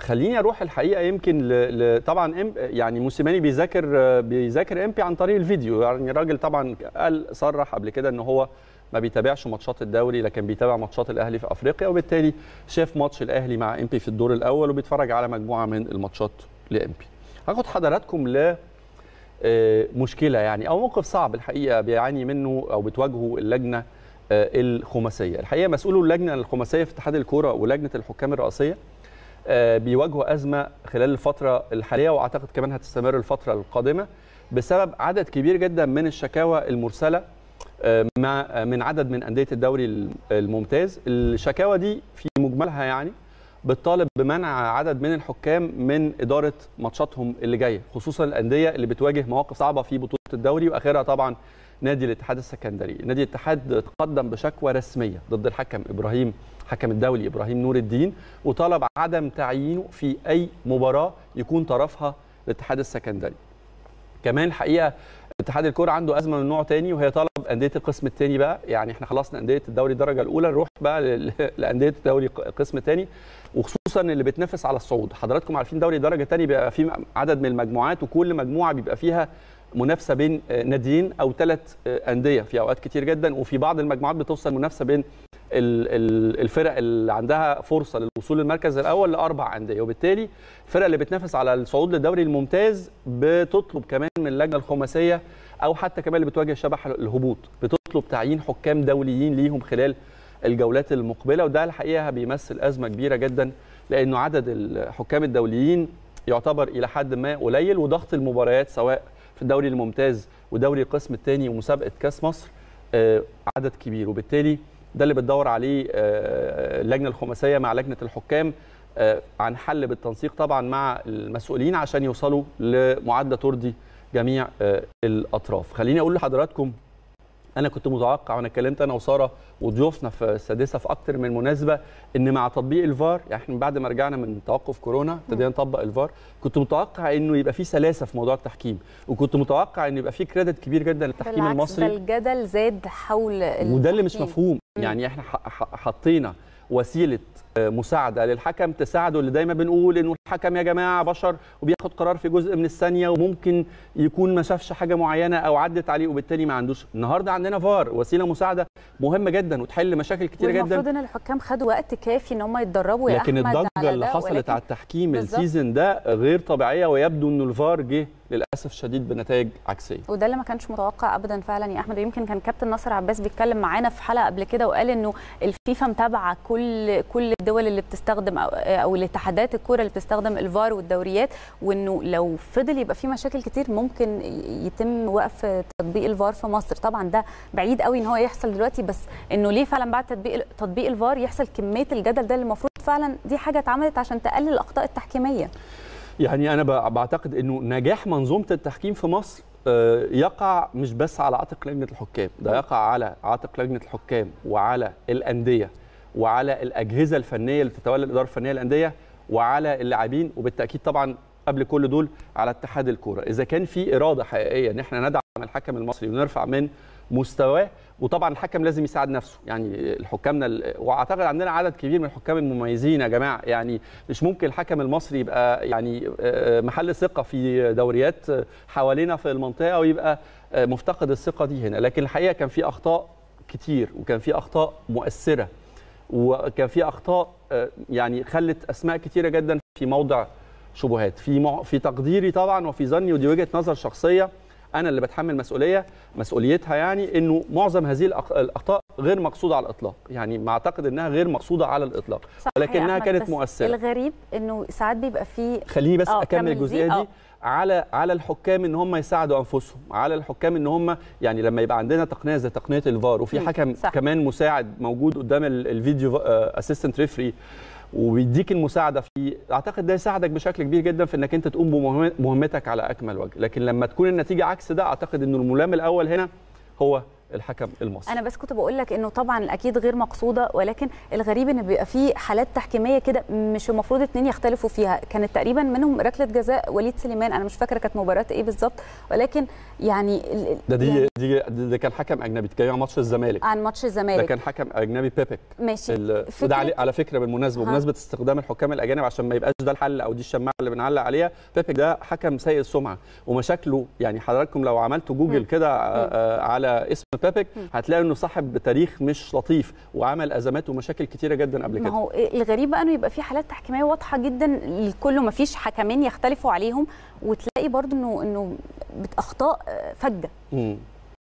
خليني اروح الحقيقه يمكن ل... ل... طبعا يعني موسيماني بيذاكر آه، بيذاكر امبي عن طريق الفيديو يعني الراجل طبعا قال صرح قبل كده ان هو ما بيتابعش ماتشات الدوري لكن بيتابع ماتشات الاهلي في افريقيا وبالتالي شاف ماتش الاهلي مع امبي في الدور الاول وبيتفرج على مجموعه من الماتشات لامبي هاخد حضراتكم ل آه، مشكله يعني او موقف صعب الحقيقه بيعاني منه او بتواجهه اللجنه آه، الخماسيه الحقيقه مسؤولو اللجنه الخماسيه في اتحاد الكوره ولجنه الحكام الرئاسيه آه، بيواجهوا ازمه خلال الفتره الحاليه واعتقد كمان هتستمر الفتره القادمه بسبب عدد كبير جدا من الشكاوى المرسله آه، من عدد من انديه الدوري الممتاز الشكاوى دي في مجملها يعني بتطالب بمنع عدد من الحكام من اداره ماتشاتهم اللي جايه خصوصا الانديه اللي بتواجه مواقف صعبه في بطوله الدوري واخرها طبعا نادي الاتحاد السكندري نادي الاتحاد تقدم بشكوى رسميه ضد الحكم ابراهيم حكم الدولي ابراهيم نور الدين وطلب عدم تعيينه في اي مباراه يكون طرفها الاتحاد السكندري كمان الحقيقه اتحاد الكوره عنده ازمه من نوع تاني وهي طلب انديه القسم الثاني بقى يعني احنا خلصنا انديه الدوري الدرجه الاولى نروح بقى لانديه الدوري القسم الثاني وخصوصا اللي بتنافس على الصعود حضراتكم عارفين دوري الدرجه الثانيه بيبقى فيه عدد من المجموعات وكل مجموعه بيبقى فيها منافسه بين ناديين او ثلاث انديه في اوقات كتير جدا وفي بعض المجموعات بتوصل منافسه بين الفرق اللي عندها فرصه للوصول للمركز الاول لاربع انديه وبالتالي الفرق اللي بتنافس على الصعود للدوري الممتاز بتطلب كمان من اللجنه الخماسيه او حتى كمان اللي بتواجه شبح الهبوط بتطلب تعيين حكام دوليين ليهم خلال الجولات المقبله وده الحقيقه بيمثل ازمه كبيره جدا لانه عدد الحكام الدوليين يعتبر الى حد ما قليل وضغط المباريات سواء في الدوري الممتاز ودوري القسم الثاني ومسابقه كاس مصر آه، عدد كبير وبالتالي ده اللي بتدور عليه آه، آه، اللجنه الخماسيه مع لجنه الحكام آه، عن حل بالتنسيق طبعا مع المسؤولين عشان يوصلوا لمعادله ترضي جميع الاطراف خليني اقول لحضراتكم انا كنت متوقع وانا اتكلمت انا وساره وضيوفنا في السادسه في اكتر من مناسبه ان مع تطبيق الفار يعني احنا بعد ما رجعنا من توقف كورونا ابتدينا نطبق الفار كنت متوقع انه يبقى في سلاسه في موضوع التحكيم وكنت متوقع انه يبقى في كريدت كبير جدا للتحكيم المصري بالعكس ده الجدل زاد حول وده اللي مش مفهوم يعني احنا حطينا وسيله آه، مساعده للحكم تساعده اللي دايما بنقول انه الحكم يا جماعه بشر وبياخد قرار في جزء من الثانيه وممكن يكون ما شافش حاجه معينه او عدت عليه وبالتالي ما عندوش النهارده عندنا فار وسيله مساعده مهمه جدا وتحل مشاكل كتير جدا المفروض ان الحكام خدوا وقت كافي ان هم يتدربوا يا لكن الضجه اللي حصلت على التحكيم السيزون ده غير طبيعيه ويبدو انه الفار جه للاسف شديد بنتائج عكسيه وده اللي ما كانش متوقع ابدا فعلا يا احمد يمكن كان كابتن نصر عباس بيتكلم معانا في حلقه قبل كده وقال انه الفيفا متابعه كل كل الدول اللي بتستخدم او, أو الاتحادات الكوره اللي بتستخدم الفار والدوريات وانه لو فضل يبقى في مشاكل كتير ممكن يتم وقف تطبيق الفار في مصر طبعا ده بعيد قوي ان هو يحصل دلوقتي بس انه ليه فعلا بعد تطبيق تطبيق الفار يحصل كميه الجدل ده اللي المفروض فعلا دي حاجه اتعملت عشان تقلل الاخطاء التحكيميه يعني انا بعتقد انه نجاح منظومه التحكيم في مصر آه، يقع مش بس على عاتق لجنه الحكام ده نعم. يقع على عاتق لجنه الحكام وعلى الانديه وعلى الاجهزه الفنيه اللي بتتولى الاداره الفنيه للانديه وعلى اللاعبين وبالتاكيد طبعا قبل كل دول على اتحاد الكوره اذا كان في اراده حقيقيه ان احنا ندعم الحكم المصري ونرفع من مستواه وطبعا الحكم لازم يساعد نفسه يعني حكامنا واعتقد عندنا عدد كبير من الحكام المميزين يا جماعه يعني مش ممكن الحكم المصري يبقى يعني آه، محل ثقه في دوريات آه، حوالينا في المنطقه ويبقى آه، مفتقد الثقه دي هنا لكن الحقيقه كان في اخطاء كتير وكان في اخطاء مؤثره وكان في اخطاء يعني خلت اسماء كتيره جدا في موضع شبهات في في تقديري طبعا وفي ظني ودي وجهه نظر شخصيه انا اللي بتحمل مسؤوليه مسؤوليتها يعني انه معظم هذه الاخطاء غير مقصوده على الاطلاق يعني ما اعتقد انها غير مقصوده على الاطلاق ولكنها كانت مؤثره الغريب انه ساعات بيبقى في خليني بس آه، اكمل الجزئيه دي, آه. على على الحكام ان هم يساعدوا انفسهم على الحكام ان هم يعني لما يبقى عندنا تقنيه زي تقنيه الفار وفي حكم صح. كمان مساعد موجود قدام الفيديو اسيستنت آه، ريفري وبيديك المساعده في اعتقد ده يساعدك بشكل كبير جدا في انك انت تقوم بمهمتك على اكمل وجه لكن لما تكون النتيجه عكس ده اعتقد ان الملام الاول هنا هو الحكم المصري انا بس كنت بقول لك انه طبعا اكيد غير مقصوده ولكن الغريب ان بيبقى في حالات تحكيميه كده مش المفروض اتنين يختلفوا فيها كانت تقريبا منهم ركله جزاء وليد سليمان انا مش فاكره كانت مباراه ايه بالظبط ولكن يعني ده دي يعني دي ده كان حكم اجنبي بيتكلم عن ماتش الزمالك عن ماتش الزمالك ده كان حكم اجنبي بيبيك ماشي وده علي على فكره بالمناسبه بمناسبه استخدام الحكام الاجانب عشان ما يبقاش ده الحل او دي الشماعه اللي بنعلق عليها بيبيك ده حكم سيء السمعه ومشاكله يعني حضراتكم لو عملتوا جوجل كده آه، آه، على اسم بيبك هتلاقي انه صاحب تاريخ مش لطيف وعمل ازمات ومشاكل كتيره جدا قبل كده ما هو الغريب بقى انه يبقى في حالات تحكيميه واضحه جدا لكله ما فيش حكمين يختلفوا عليهم وتلاقي برضو انه انه اخطاء آه، فجه